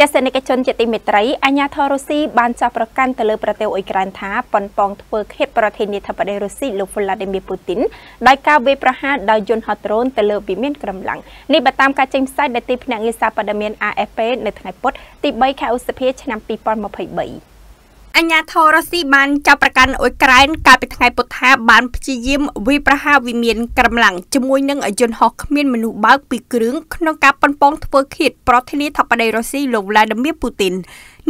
ទស្សនិកជនជាទីមេត្រីអាញាធររុស្ស៊ីបានចាប់ប្រកាន់ទៅលើប្រទេសអ៊ុយក្រែនថាប៉ុនប៉ងធ្វើឃាតប្រធានាធិបតីរុស្ស៊ីលោក Vladimir Putin ដោយការវាយប្រហារដោយយន្តហោះដ្រូនទៅលើវិមានក្រំឡាំងនេះបើតាមការចេញផ្សាយដែលទីភ្នាក់ងារសារព័ត៌មាន AFP នៅថ្ងៃពុធទី3ខែឧសភាឆ្នាំ2023អាញាធររុស្ស៊ីបានចាប់ប្រកាន់អ៊ុយក្រែនកាលពីថ្ងៃពុធថាបានព្យាយាមវាយប្រហារវិមានក្រំឡាំងជាមួយនឹងយន្តហោះគ្មានមនុស្សបើកពីរគ្រឿងក្នុងការប៉ុនប៉ងធ្វើឃាតប្រធានាធិបតីរុស្ស៊ីលោក Vladimir Putin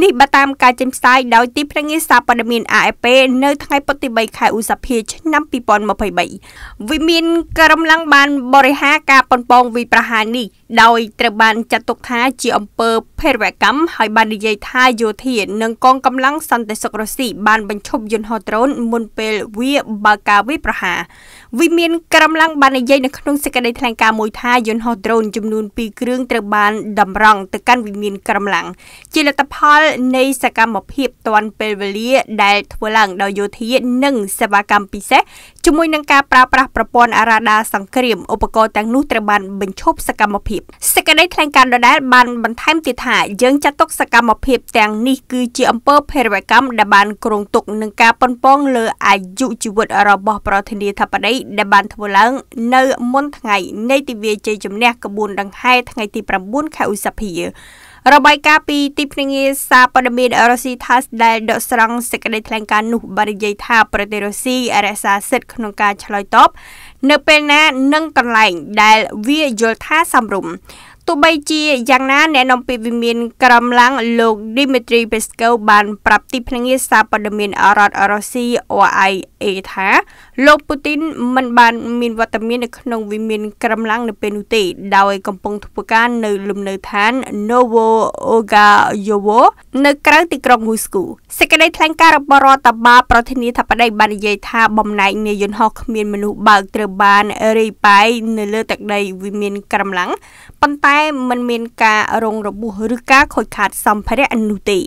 នេះបើតាមការចេញផ្សាយដោយទីភ្នាក់ងារសារព័ត៌មាន AFP នៅថ្ងៃពុធទី3ខែឧសភាឆ្នាំ2023វិមានក្រំឡាំងបានបរិហារការប៉ុនប៉ងវិប្រហារនេះដោយត្រូវបាន ចាត់ទុកថាជាអំពើភេរវកម្មហើយបាននិយាយថាយោធានិងកងកម្លាំងសន្តិសុខរុស្ស៊ីបានបញ្ឈប់យន្តហោះដ្រូនមុនពេលវាបើកការវាយប្រហារវិមានក្រមឡាំងបាននិយាយនៅក្នុងសេចក្តីថ្លែងការណ៍មួយថាយន្តហោះដ្រូនចំនួន2គ្រឿងត្រូវបានតម្រង់ទៅកាន់វិមានក្រមឡាំង ជាលទ្ធផល នៃសកម្មភាពទាន់ពេលវេលា ដែលធ្វើឡើងដោយយោធានិងសេវាកម្មពិសេសជាមួយនឹងការប្រើប្រាស់ប្រព័ន្ធអារ៉ាដាសង្គ្រាមឧបករណ៍ទាំងនោះត្រូវបានបញ្ឈប់សកម្មភាពសេចក្តីថ្លែងការណ៍ដដែលបានបន្ថែមទៀតថាយើងចាត់ទុកសកម្មភាពទាំងនេះគឺជាអំពើភេរវកម្មដែលបានគ្រោងទុកនឹងការប៉ុនប៉ងលើអាយុជីវិតរបស់ប្រធានាធិបតីដែលបានធ្វើឡើង នៅមុនថ្ងៃ នៃទិវាជ័យជំនះក្បួនដង្ហែថ្ងៃទី9ខែឧសភារបាយការណ៍ពីទីភ្នាក់ងារសារព័ត៌មានរុស្ស៊ី TASS ដែលដកស្រង់សេចក្តីថ្លែងការណ៍នោះបាននិយាយថា ប្រទេសរុស្ស៊ីរក្សាសិទ្ធិក្នុងការឆ្លើយតបនៅពេលណានិងកន្លែងដែលវាយល់ថាសមរម្យទោះបីជាយ៉ាងណាអ្នកនាំពាក្យវិមានក្រមឡាំងលោក Dmitry Peskov បានប្រាប់ទីភ្នាក់ងារសារព័ត៌មានអរដ្ឋរុស្ស៊ី OIA A ថាលោកពូទីនមិន បានមានវត្តមាននៅក្នុងវិមានក្រំឡាំងនៅពេលនោះទេ ដោយកំពុងធ្វើការនៅលំនៅឋាន Novo Ogayovo នៅក្រៅទីក្រុង Moscow សេចក្តីថ្លែងការណ៍របស់រដ្ឋបាលប្រធានាធិបតីបាននិយាយថាបំណែកនៃយន្តហោះគ្មានមនុស្សបើកត្រូវបានរាយប៉ាយនៅលើទឹកដីវិមានក្រំឡាំងប៉ុន្តែមិនមានការរងរបួសឬការខូចខាតសម្ភារៈនោះទេ